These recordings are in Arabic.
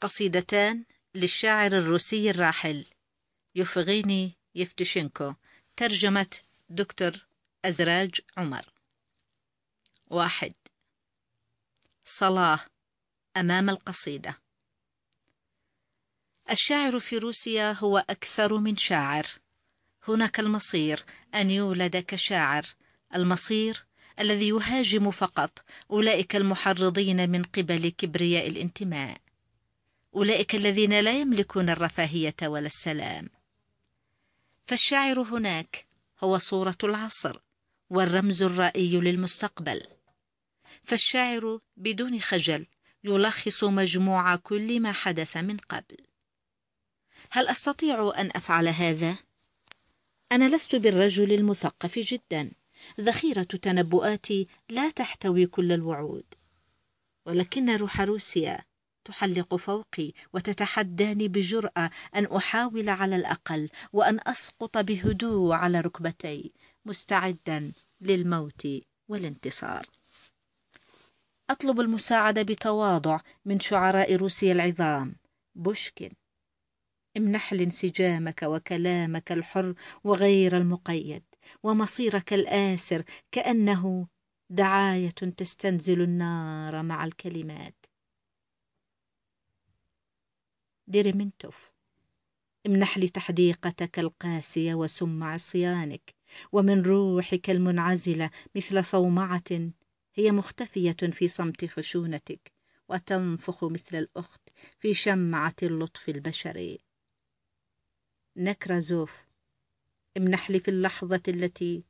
قصيدتان للشاعر الروسي الراحل يفغيني يفتشينكو ترجمة دكتور أزراج عمر واحد صلاة أمام القصيدة الشاعر في روسيا هو أكثر من شاعر هناك المصير أن يولد كشاعر المصير الذي يهاجم فقط أولئك المحرضين من قبل كبرياء الانتماء أولئك الذين لا يملكون الرفاهية ولا السلام فالشاعر هناك هو صورة العصر والرمز الرائي للمستقبل فالشاعر بدون خجل يلخص مجموع كل ما حدث من قبل هل أستطيع أن أفعل هذا؟ أنا لست بالرجل المثقف جدا ذخيرة تنبؤاتي لا تحتوي كل الوعود ولكن روح روسيا تحلق فوقي وتتحداني بجرأة أن أحاول على الأقل وأن أسقط بهدوء على ركبتي مستعدا للموت والانتصار أطلب المساعدة بتواضع من شعراء روسيا العظام بوشكين امنح لي انسجامك وكلامك الحر وغير المقيد ومصيرك الآسر كأنه دعاية تستنزل النار مع الكلمات ديريمنتوف امنح لي تحديقتك القاسية وسم عصيانك ومن روحك المنعزلة مثل صومعة هي مختفية في صمت خشونتك وتنفخ مثل الأخت في شمعة اللطف البشري نكرزوف امنح لي في اللحظة التي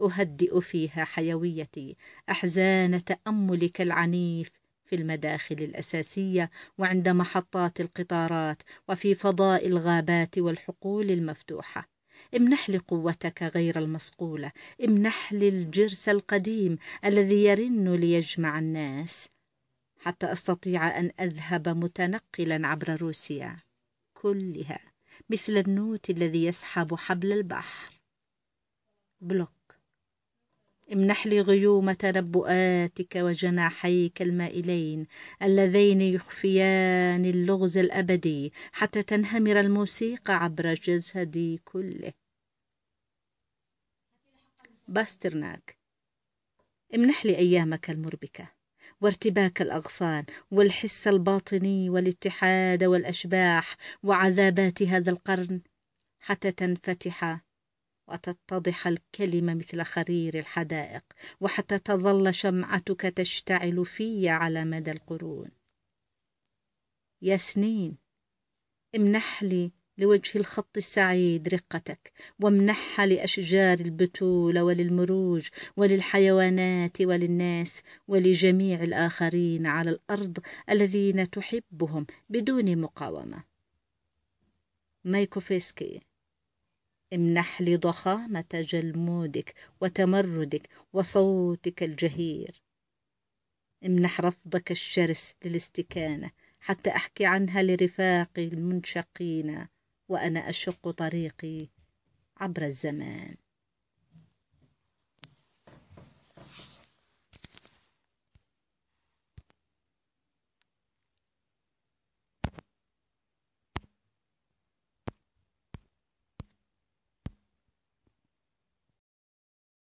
أهدئ فيها حيويتي أحزان تأملك العنيف في المداخل الأساسية وعند محطات القطارات وفي فضاء الغابات والحقول المفتوحة امنح لي قوتك غير المصقولة امنح لي الجرس القديم الذي يرن ليجمع الناس حتى أستطيع أن أذهب متنقلا عبر روسيا كلها مثل النوت الذي يسحب حبل البحر بلوك امنح لي غيوم تنبؤاتك وجناحيك المائلين اللذين يخفيان اللغز الأبدي حتى تنهمر الموسيقى عبر جسدي كله باسترناك امنح لي أيامك المربكة وارتباك الأغصان والحس الباطني والاتحاد والأشباح وعذابات هذا القرن حتى تنفتح وتتضح الكلمة مثل خرير الحدائق وحتى تظل شمعتك تشتعل في على مدى القرون يا سنين امنح لي لوجه الخط السعيد رقتك وامنحها لأشجار البتول وللمروج وللحيوانات وللناس ولجميع الآخرين على الأرض الذين تحبهم بدون مقاومة مايكوفسكي امنح لي ضخامة جلمودك وتمردك وصوتك الجهير امنح رفضك الشرس للاستكانة حتى أحكي عنها لرفاقي المنشقين وأنا أشق طريقي عبر الزمان